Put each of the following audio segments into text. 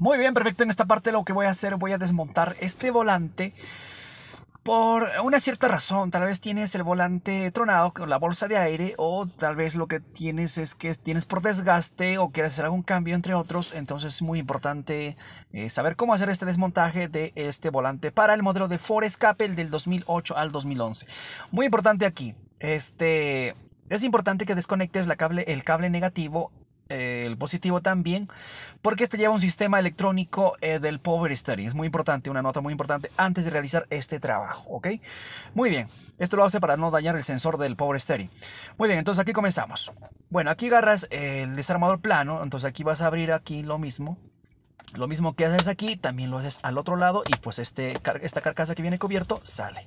Muy bien, perfecto. En esta parte lo que voy a hacer, voy a desmontar este volante por una cierta razón. Tal vez tienes el volante tronado con la bolsa de aire o tal vez lo que tienes es que tienes por desgaste o quieres hacer algún cambio entre otros. Entonces es muy importante eh, saber cómo hacer este desmontaje de este volante para el modelo de Ford Escape del 2008 al 2011. Muy importante aquí. Este, es importante que desconectes el cable negativo eh, el positivo también, porque este lleva un sistema electrónico eh, del Power Steering. Es muy importante, una nota muy importante antes de realizar este trabajo, ¿ok? Muy bien, esto lo hace para no dañar el sensor del Power Steering. Muy bien, entonces aquí comenzamos. Bueno, aquí agarras el desarmador plano, entonces aquí vas a abrir aquí lo mismo, lo mismo que haces aquí, también lo haces al otro lado y pues este, esta carcasa que viene cubierto sale.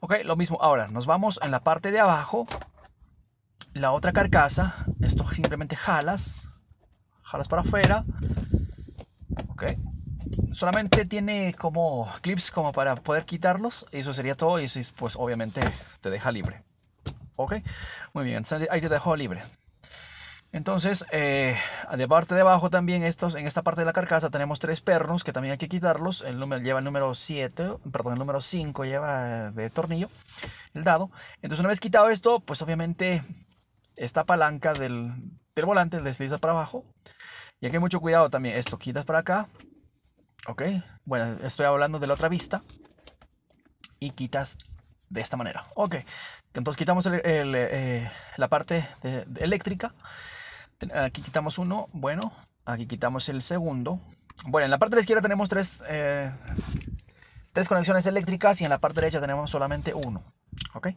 Ok, lo mismo. Ahora nos vamos en la parte de abajo, la otra carcasa, esto simplemente jalas, jalas para afuera, ok. Solamente tiene como clips como para poder quitarlos, eso sería todo y eso pues obviamente te deja libre, ok. Muy bien, ahí te dejo libre. Entonces, eh, de parte de abajo también, estos, en esta parte de la carcasa tenemos tres pernos que también hay que quitarlos. El número, lleva el número 7, perdón, el número 5 lleva de tornillo, el dado. Entonces, una vez quitado esto, pues obviamente esta palanca del, del volante desliza para abajo. Y aquí que mucho cuidado también. Esto quitas para acá. Ok. Bueno, estoy hablando de la otra vista. Y quitas de esta manera. Ok. Entonces quitamos eh, la parte eléctrica. Aquí quitamos uno. Bueno. Aquí quitamos el segundo. Bueno, en la parte de izquierda tenemos tres, eh, tres conexiones eléctricas y en la parte derecha tenemos solamente uno. ¿ok?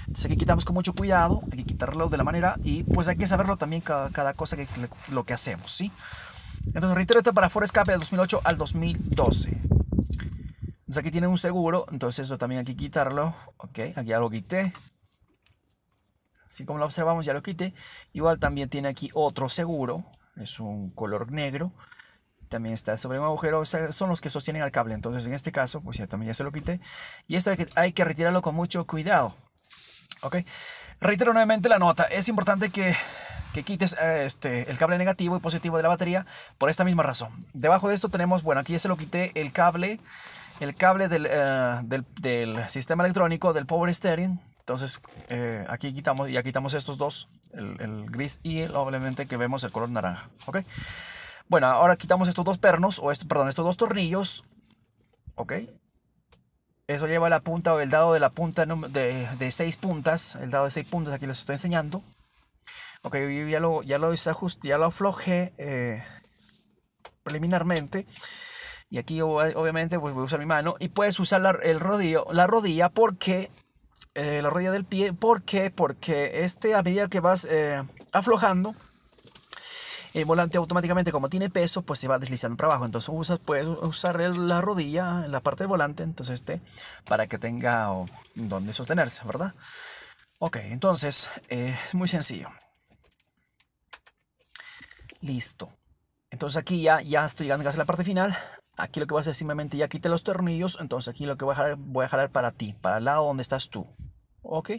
Entonces aquí quitamos con mucho cuidado, hay que quitarlo de la manera y pues hay que saberlo también cada, cosa que lo que hacemos, ¿sí? Entonces reitero esto para Ford Escape del 2008 al 2012. Entonces aquí tiene un seguro, entonces eso también hay que quitarlo, ¿ok? Aquí ya lo quité. Así como lo observamos ya lo quité. Igual también tiene aquí otro seguro, es un color negro también está sobre un agujero, son los que sostienen al cable. Entonces, en este caso, pues ya también ya se lo quité. Y esto hay que, retirarlo con mucho cuidado. ¿Ok? Reitero nuevamente la nota. Es importante que, que quites eh, este, el cable negativo y positivo de la batería por esta misma razón. Debajo de esto tenemos, bueno, aquí ya se lo quité el cable, el cable del, eh, del, sistema electrónico del power steering. Entonces eh, aquí quitamos, ya quitamos estos dos, el, el gris y el, obviamente que vemos el color naranja. ¿ok? Bueno, ahora quitamos estos dos pernos, o esto, perdón, estos dos tornillos. Ok. Eso lleva la punta o el dado de la punta de, de seis puntas. El dado de seis puntas, aquí les estoy enseñando. Ok, ya lo, ya lo, ya lo afloje eh, preliminarmente. Y aquí obviamente pues voy a usar mi mano. Y puedes usar la, el rodillo, la rodilla porque... Eh, la rodilla del pie. ¿Por qué? Porque este a medida que vas eh, aflojando el volante automáticamente como tiene peso pues se va deslizando para abajo entonces usas, puedes usar la rodilla en la parte del volante entonces este para que tenga oh, donde sostenerse verdad ok entonces eh, es muy sencillo listo entonces aquí ya, ya estoy llegando a la parte final aquí lo que voy a hacer simplemente ya quité los tornillos entonces aquí lo que voy a jalar, voy a jalar para ti para el lado donde estás tú ok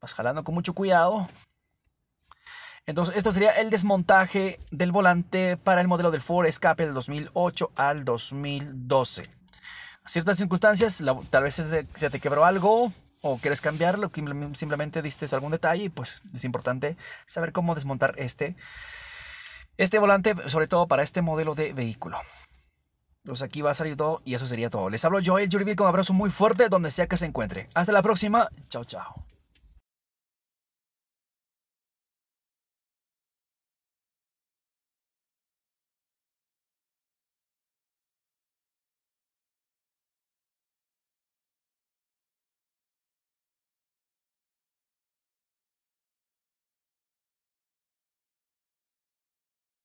vas jalando con mucho cuidado entonces, esto sería el desmontaje del volante para el modelo del Ford Escape del 2008 al 2012. A ciertas circunstancias, tal vez se te, quebró algo o quieres cambiarlo, simplemente diste algún detalle pues es importante saber cómo desmontar este, este volante, sobre todo para este modelo de vehículo. Entonces aquí va a salir todo y eso sería todo. Les hablo Joel el con un abrazo muy fuerte donde sea que se encuentre. Hasta la próxima. Chao, chao.